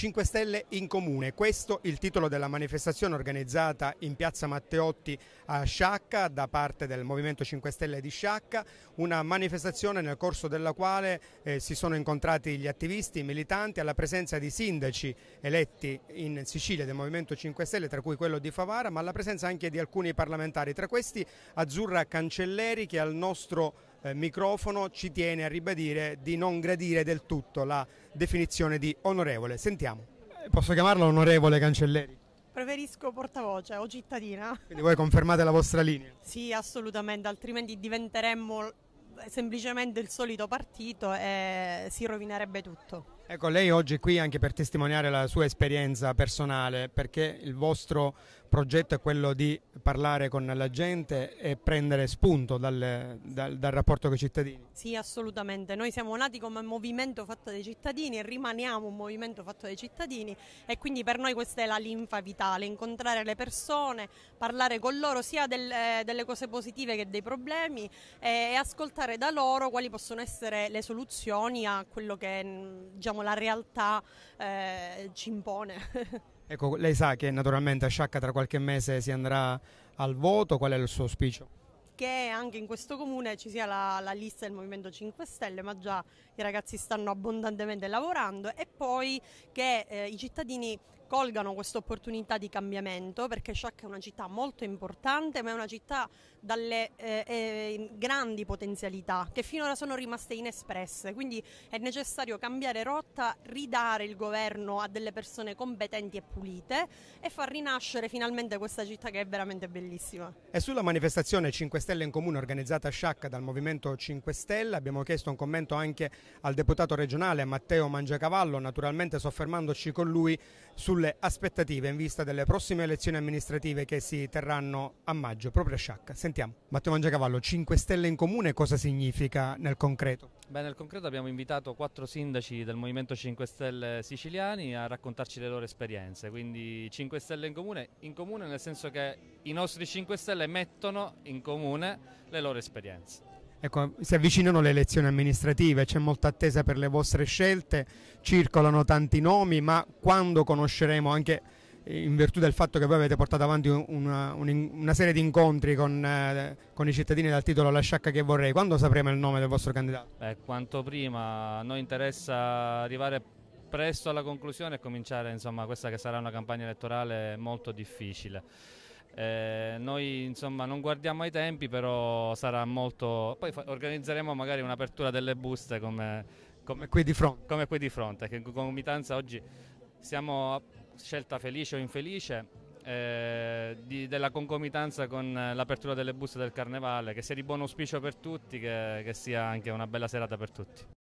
5 Stelle in Comune, questo il titolo della manifestazione organizzata in piazza Matteotti a Sciacca da parte del Movimento 5 Stelle di Sciacca, una manifestazione nel corso della quale eh, si sono incontrati gli attivisti, i militanti, alla presenza di sindaci eletti in Sicilia del Movimento 5 Stelle, tra cui quello di Favara, ma alla presenza anche di alcuni parlamentari, tra questi Azzurra Cancelleri che al nostro eh, microfono ci tiene a ribadire di non gradire del tutto la definizione di onorevole. Sentiamo. Eh, posso chiamarlo onorevole Cancelleri? Preferisco portavoce o cittadina. Quindi voi confermate la vostra linea? Sì, assolutamente, altrimenti diventeremmo semplicemente il solito partito e si rovinerebbe tutto. Ecco, lei oggi è qui anche per testimoniare la sua esperienza personale, perché il vostro progetto è quello di parlare con la gente e prendere spunto dal, dal, dal rapporto con i cittadini. Sì, assolutamente. Noi siamo nati come movimento fatto dai cittadini e rimaniamo un movimento fatto dai cittadini e quindi per noi questa è la linfa vitale, incontrare le persone, parlare con loro sia del, eh, delle cose positive che dei problemi eh, e ascoltare da loro quali possono essere le soluzioni a quello che mm, diciamo diciamo, la realtà eh, ci impone. ecco, lei sa che naturalmente a Sciacca tra qualche mese si andrà al voto, qual è il suo auspicio? che anche in questo comune ci sia la, la, lista del Movimento 5 Stelle, ma già i ragazzi stanno abbondantemente lavorando e poi che eh, i cittadini colgano questa opportunità di cambiamento perché Sciacca è una città molto importante ma è una città dalle eh, eh, grandi potenzialità che finora sono rimaste inespresse, quindi è necessario cambiare rotta, ridare il governo a delle persone competenti e pulite e far rinascere finalmente questa città che è veramente bellissima. E sulla manifestazione 5 Stelle in Comune organizzata a Sciacca dal Movimento 5 Stelle abbiamo chiesto un commento anche al deputato regionale Matteo Mangiacavallo, naturalmente soffermandoci con lui sul sulle aspettative in vista delle prossime elezioni amministrative che si terranno a maggio proprio a Sciacca. Sentiamo. Matteo Mangiacavallo, 5 Stelle in Comune cosa significa nel concreto? Beh, nel concreto abbiamo invitato quattro sindaci del Movimento 5 Stelle siciliani a raccontarci le loro esperienze, quindi 5 Stelle in comune, in comune nel senso che i nostri 5 Stelle mettono in comune le loro esperienze. Ecco, si avvicinano le elezioni amministrative, c'è molta attesa per le vostre scelte, circolano tanti nomi, ma quando conosceremo anche eh, in virtù del fatto che voi avete portato avanti una, una serie di incontri con, eh, con, i cittadini dal titolo La sciacca che vorrei, quando sapremo il nome del vostro candidato? Beh, quanto prima, a noi interessa arrivare presto alla conclusione e cominciare insomma, questa che sarà una campagna elettorale molto difficile. Eh, noi insomma non guardiamo ai tempi, però sarà molto. Poi fa- organizzeremo magari un'apertura delle buste come, come, qui di fronte. Come qui di fronte, che in concomitanza oggi siamo scelta felice o infelice. Eh, di, della concomitanza con l'apertura delle buste del carnevale che sia di buon auspicio per tutti che, che sia anche una bella serata per tutti